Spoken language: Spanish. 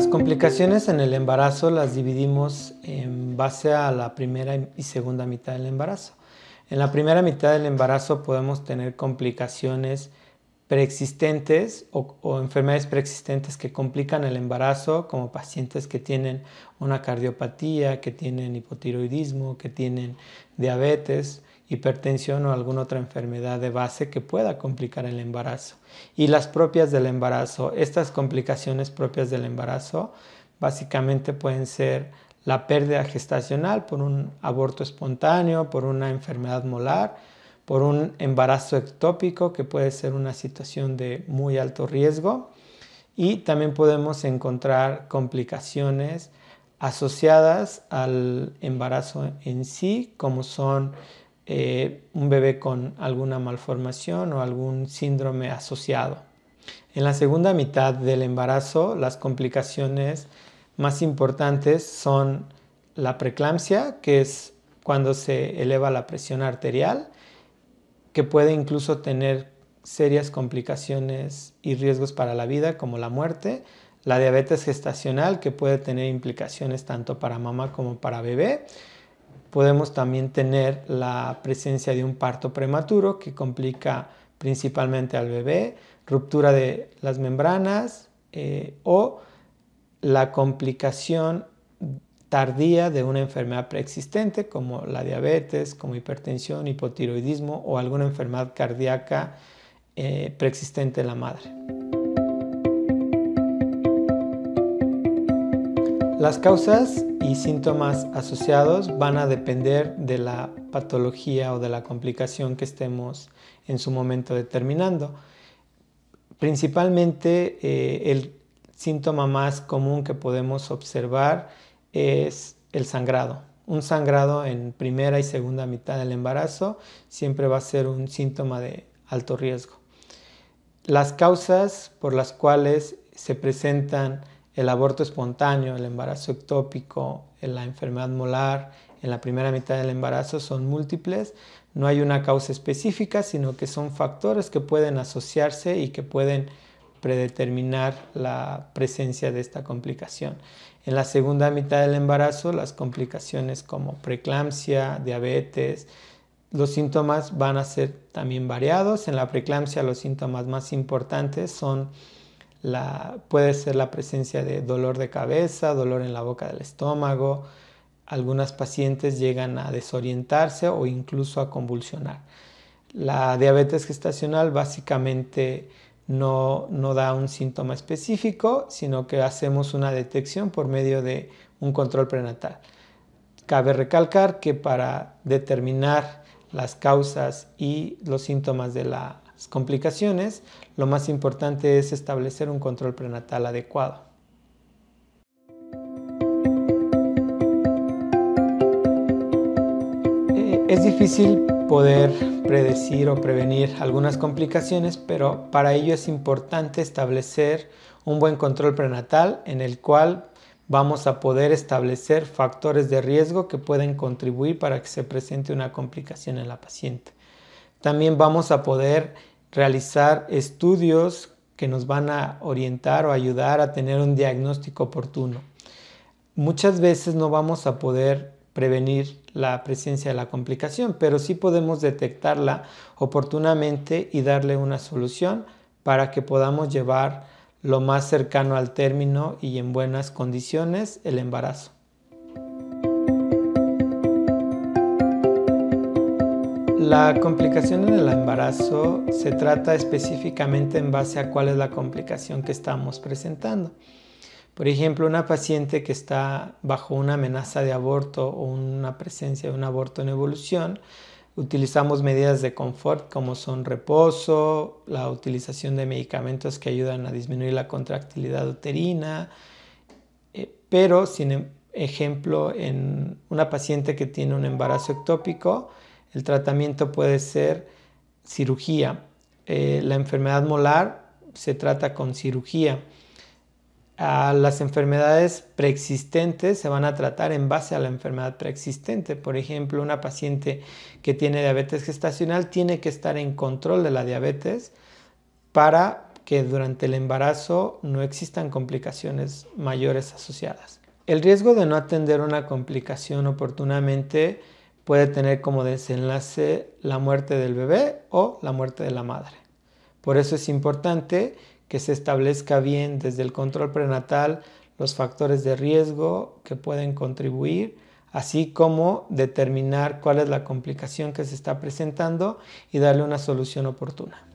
Las complicaciones en el embarazo las dividimos en base a la primera y segunda mitad del embarazo. En la primera mitad del embarazo podemos tener complicaciones preexistentes o, enfermedades preexistentes que complican el embarazo, como pacientes que tienen una cardiopatía, que tienen hipotiroidismo, que tienen diabetes hipertensión o alguna otra enfermedad de base que pueda complicar el embarazo. Y las propias del embarazo, estas complicaciones propias del embarazo básicamente pueden ser la pérdida gestacional por un aborto espontáneo, por una enfermedad molar, por un embarazo ectópico que puede ser una situación de muy alto riesgo y también podemos encontrar complicaciones asociadas al embarazo en sí, como son eh, un bebé con alguna malformación o algún síndrome asociado. En la segunda mitad del embarazo, las complicaciones más importantes son la preeclampsia, que es cuando se eleva la presión arterial, que puede incluso tener serias complicaciones y riesgos para la vida, como la muerte, la diabetes gestacional, que puede tener implicaciones tanto para mamá como para bebé, podemos también tener la presencia de un parto prematuro que complica principalmente al bebé, ruptura de las membranas eh, o la complicación tardía de una enfermedad preexistente como la diabetes, como hipertensión, hipotiroidismo o alguna enfermedad cardíaca eh, preexistente en la madre. Las causas y síntomas asociados van a depender de la patología o de la complicación que estemos en su momento determinando. Principalmente eh, el síntoma más común que podemos observar es el sangrado. Un sangrado en primera y segunda mitad del embarazo siempre va a ser un síntoma de alto riesgo. Las causas por las cuales se presentan el aborto espontáneo, el embarazo ectópico, la enfermedad molar en la primera mitad del embarazo son múltiples. No hay una causa específica, sino que son factores que pueden asociarse y que pueden predeterminar la presencia de esta complicación. En la segunda mitad del embarazo, las complicaciones como preeclampsia, diabetes, los síntomas van a ser también variados. En la preeclampsia, los síntomas más importantes son puede ser la presencia de dolor de cabeza, dolor en la boca del estómago. Algunas pacientes llegan a desorientarse o incluso a convulsionar. La diabetes gestacional básicamente no, no da un síntoma específico, sino que hacemos una detección por medio de un control prenatal. Cabe recalcar que para determinar las causas y los síntomas de la complicaciones, lo más importante es establecer un control prenatal adecuado. Eh, es difícil poder predecir o prevenir algunas complicaciones, pero para ello es importante establecer un buen control prenatal en el cual vamos a poder establecer factores de riesgo que pueden contribuir para que se presente una complicación en la paciente. También vamos a poder realizar estudios que nos van a orientar o ayudar a tener un diagnóstico oportuno. Muchas veces no vamos a poder prevenir la presencia de la complicación, pero sí podemos detectarla oportunamente y darle una solución para que podamos llevar lo más cercano al término y en buenas condiciones el embarazo. La complicación en el embarazo se trata específicamente en base a cuál es la complicación que estamos presentando. Por ejemplo, una paciente que está bajo una amenaza de aborto o una presencia de un aborto en evolución, utilizamos medidas de confort como son reposo, la utilización de medicamentos que ayudan a disminuir la contractilidad uterina, eh, pero sin em, ejemplo en una paciente que tiene un embarazo ectópico, el tratamiento puede ser cirugía. Eh, la enfermedad molar se trata con cirugía. A las enfermedades preexistentes se van a tratar en base a la enfermedad preexistente. Por ejemplo, una paciente que tiene diabetes gestacional tiene que estar en control de la diabetes para que durante el embarazo no existan complicaciones mayores asociadas. El riesgo de no atender una complicación oportunamente puede tener como desenlace la muerte del bebé o la muerte de la madre. Por eso es importante que se establezca bien desde el control prenatal los factores de riesgo que pueden contribuir, así como determinar cuál es la complicación que se está presentando y darle una solución oportuna.